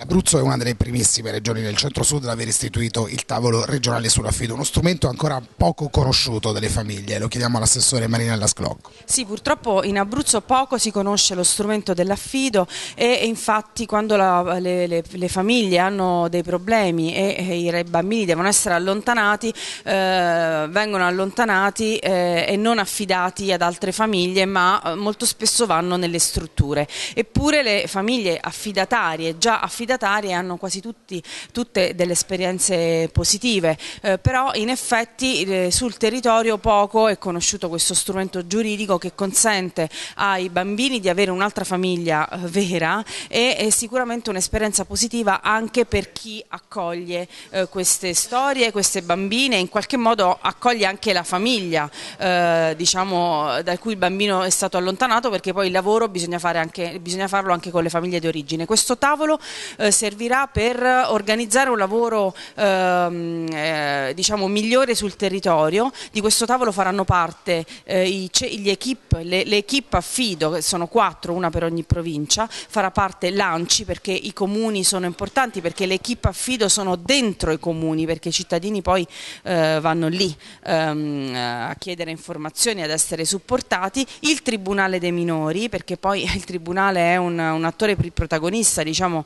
L'Abruzzo è una delle primissime regioni del centro-sud ad aver istituito il tavolo regionale sull'affido, uno strumento ancora poco conosciuto dalle famiglie, lo chiediamo all'assessore Marina Sclocco. Sì, purtroppo in Abruzzo poco si conosce lo strumento dell'affido e, infatti quando la, le, le, le, famiglie hanno dei problemi e, e i bambini devono essere allontanati, eh, vengono allontanati eh, e non affidati ad altre famiglie ma eh, molto spesso vanno nelle strutture. Eppure le famiglie affidatarie già affidate candidatari hanno quasi tutti, tutte delle esperienze positive, eh, però in effetti eh, sul territorio poco è conosciuto questo strumento giuridico che consente ai bambini di avere un'altra famiglia eh, vera e è sicuramente un'esperienza positiva anche per chi accoglie eh, queste storie, queste bambine, in qualche modo accoglie anche la famiglia eh, diciamo, da cui il bambino è stato allontanato perché poi il lavoro bisogna, anche, bisogna farlo anche con le famiglie di origine. Questo tavolo eh, servirà per organizzare un lavoro ehm, eh, diciamo, migliore sul territorio. Di questo tavolo faranno parte eh, i, equip, le, le equip affido, che sono quattro, una per ogni provincia, farà parte l'ANCI perché i comuni sono importanti, perché le equip affido sono dentro i comuni, perché i cittadini poi eh, vanno lì ehm, a chiedere informazioni, ad essere supportati. Il Tribunale dei minori, perché poi il Tribunale è un, un attore protagonista diciamo,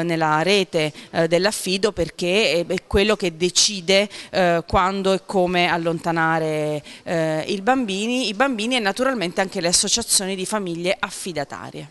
eh, nella rete eh, dell'affido perché è, quello che decide eh, quando e come allontanare i bambini, i bambini e naturalmente anche le associazioni di famiglie affidatarie.